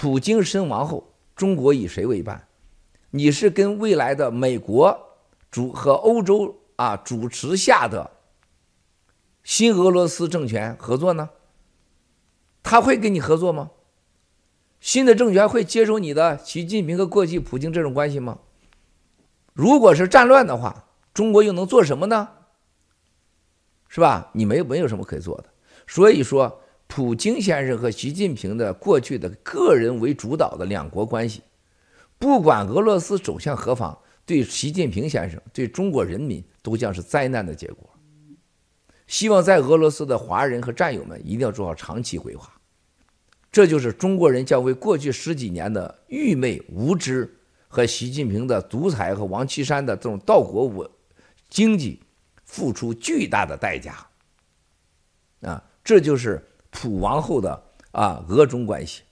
普京身亡后，中国以谁为伴？你是跟未来的美国主和欧洲啊主持下的新俄罗斯政权合作呢？他会跟你合作吗？新的政权会接受你的习近平和过去普京这种关系吗？如果是战乱的话，中国又能做什么呢？是吧？你没没有什么可以做的。所以说。普京先生和习近平的过去的个人为主导的两国关系，不管俄罗斯走向何方，对习近平先生、对中国人民都将是灾难的结果。希望在俄罗斯的华人和战友们一定要做好长期规划。这就是中国人将为过去十几年的愚昧、无知和习近平的独裁和王岐山的这种倒国我经济付出巨大的代价。啊，这就是。楚王后的啊，俄中关系。